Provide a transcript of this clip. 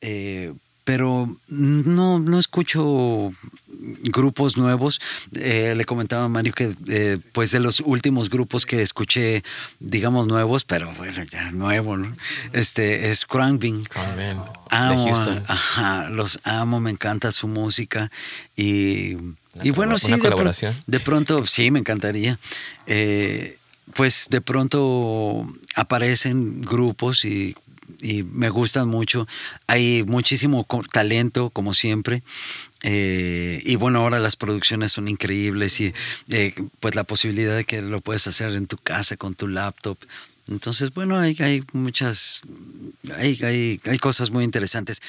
Eh, pero no, no escucho grupos nuevos. Eh, le comentaba a Mario que eh, pues de los últimos grupos que escuché, digamos nuevos, pero bueno, ya nuevo, ¿no? Este es Cranbing. Amo, los amo, me encanta su música y, y bueno, sí, de, de, pronto, sí, me encantaría. pues de pronto aparecen grupos y y me gustan mucho. Hay muchísimo talento, como siempre. Eh, y bueno, ahora las producciones son increíbles y eh, pues la posibilidad de que lo puedes hacer en tu casa con tu laptop. Entonces, bueno, hay, hay muchas, hay, hay, hay cosas muy interesantes.